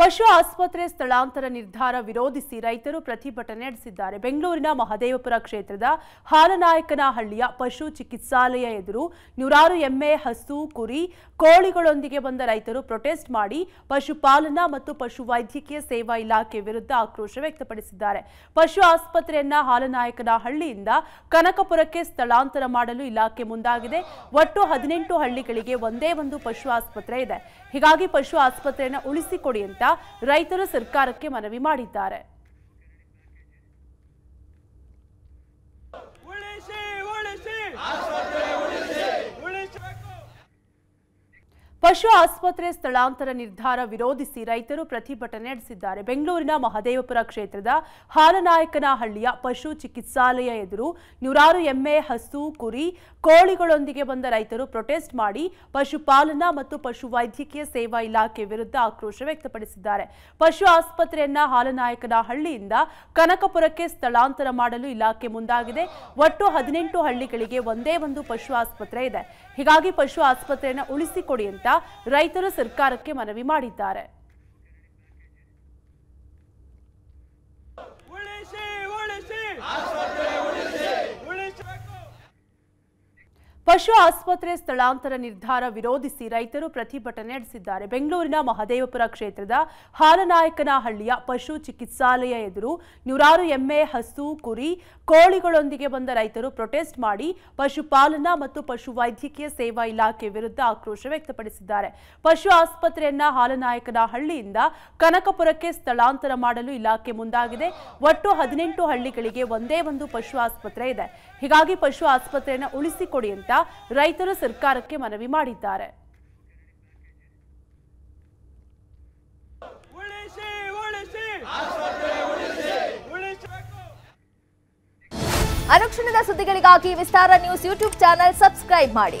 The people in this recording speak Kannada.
ಪಶು ಆಸ್ಪತ್ರೆ ಸ್ಥಳಾಂತರ ನಿರ್ಧಾರ ವಿರೋಧಿಸಿ ರೈತರು ಪ್ರತಿಭಟನೆ ನಡೆಸಿದ್ದಾರೆ ಬೆಂಗಳೂರಿನ ಮಹದೇವಪುರ ಕ್ಷೇತ್ರದ ಹಾಲನಾಯಕನಹಳ್ಳಿಯ ಪಶು ಚಿಕಿತ್ಸಾಲಯ ಎದುರು ನೂರಾರು ಎಮ್ಮೆ ಹಸು ಕುರಿ ಕೋಳಿಗಳೊಂದಿಗೆ ಬಂದ ರೈತರು ಪ್ರೊಟೆಸ್ಟ್ ಮಾಡಿ ಪಶುಪಾಲನಾ ಮತ್ತು ಪಶು ವೈದ್ಯಕೀಯ ಸೇವಾ ಇಲಾಖೆ ವಿರುದ್ಧ ಆಕ್ರೋಶ ವ್ಯಕ್ತಪಡಿಸಿದ್ದಾರೆ ಪಶು ಆಸ್ಪತ್ರೆಯನ್ನ ಹಾಲನಾಯಕನಹಳ್ಳಿಯಿಂದ ಕನಕಪುರಕ್ಕೆ ಸ್ಥಳಾಂತರ ಮಾಡಲು ಇಲಾಖೆ ಮುಂದಾಗಿದೆ ಒಟ್ಟು ಹದಿನೆಂಟು ಹಳ್ಳಿಗಳಿಗೆ ಒಂದೇ ಒಂದು ಪಶು ಆಸ್ಪತ್ರೆ ಇದೆ ಹೀಗಾಗಿ ಪಶು ಆಸ್ಪತ್ರೆಯನ್ನು ಉಳಿಸಿಕೊಡಿ ಅಂತ ರೈತರು ಸರ್ಕಾರಕ್ಕೆ ಮನವಿ ಮಾಡಿದ್ದಾರೆ ಪಶು ಆಸ್ಪತ್ರೆ ಸ್ಥಳಾಂತರ ನಿರ್ಧಾರ ವಿರೋಧಿಸಿ ರೈತರು ಪ್ರತಿಭಟನೆ ನಡೆಸಿದ್ದಾರೆ ಬೆಂಗಳೂರಿನ ಮಹದೇವಪುರ ಕ್ಷೇತ್ರದ ಹಾಲನಾಯಕನಹಳ್ಳಿಯ ಪಶು ಚಿಕಿತ್ಸಾಲಯ ಎದುರು ನೂರಾರು ಎಮ್ಮೆ ಹಸು ಕುರಿ ಕೋಳಿಗಳೊಂದಿಗೆ ಬಂದ ರೈತರು ಪ್ರೊಟೆಸ್ಟ್ ಮಾಡಿ ಪಶುಪಾಲನಾ ಮತ್ತು ಪಶು ವೈದ್ಯಕೀಯ ಸೇವಾ ಇಲಾಖೆ ವಿರುದ್ಧ ಆಕ್ರೋಶ ವ್ಯಕ್ತಪಡಿಸಿದ್ದಾರೆ ಪಶು ಆಸ್ಪತ್ರೆಯನ್ನ ಹಾಲನಾಯಕನಹಳ್ಳಿಯಿಂದ ಕನಕಪುರಕ್ಕೆ ಸ್ಥಳಾಂತರ ಮಾಡಲು ಇಲಾಖೆ ಮುಂದಾಗಿದೆ ಒಟ್ಟು ಹದಿನೆಂಟು ಹಳ್ಳಿಗಳಿಗೆ ಒಂದೇ ಒಂದು ಪಶು ಆಸ್ಪತ್ರೆ ಇದೆ ಹೀಗಾಗಿ ಪಶು ಆಸ್ಪತ್ರೆಯನ್ನು ಉಳಿಸಿಕೊಡಿ ಅಂತ ರೈತರು ಸರ್ಕಾರಕ್ಕೆ ಮನವಿ ಮಾಡಿದ್ದಾರೆ ಪಶು ಆಸ್ಪತ್ರೆ ಸ್ಥಳಾಂತರ ನಿರ್ಧಾರ ವಿರೋಧಿಸಿ ರೈತರು ಪ್ರತಿಭಟನೆ ನಡೆಸಿದ್ದಾರೆ ಬೆಂಗಳೂರಿನ ಮಹದೇವಪುರ ಕ್ಷೇತ್ರದ ಹಾಲನಾಯಕನಹಳ್ಳಿಯ ಪಶು ಚಿಕಿತ್ಸಾಲಯ ಎದುರು ನೂರಾರು ಎಮ್ಮೆ ಹಸು ಕುರಿ ಕೋಳಿಗಳೊಂದಿಗೆ ಬಂದ ರೈತರು ಪ್ರೊಟೆಸ್ಟ್ ಮಾಡಿ ಪಶುಪಾಲನಾ ಮತ್ತು ಪಶು ವೈದ್ಯಕೀಯ ಸೇವಾ ಇಲಾಖೆ ವಿರುದ್ಧ ಆಕ್ರೋಶ ವ್ಯಕ್ತಪಡಿಸಿದ್ದಾರೆ ಪಶು ಆಸ್ಪತ್ರೆಯನ್ನ ಹಾಲನಾಯಕನಹಳ್ಳಿಯಿಂದ ಕನಕಪುರಕ್ಕೆ ಸ್ಥಳಾಂತರ ಮಾಡಲು ಇಲಾಖೆ ಮುಂದಾಗಿದೆ ಒಟ್ಟು ಹದಿನೆಂಟು ಹಳ್ಳಿಗಳಿಗೆ ಒಂದೇ ಒಂದು ಪಶು ಆಸ್ಪತ್ರೆ ಇದೆ ಹೀಗಾಗಿ ಪಶು ಆಸ್ಪತ್ರೆಯನ್ನು ಉಳಿಸಿಕೊಡಿ ಅಂತ ರೈತರು ಸರ್ಕಾರಕ್ಕೆ ಮನವಿ ಮಾಡಿದ್ದಾರೆ ಅನುಕ್ಷಣದ ಸುದ್ದಿಗಳಿಗಾಗಿ Vistara news YouTube channel subscribe ಮಾಡಿ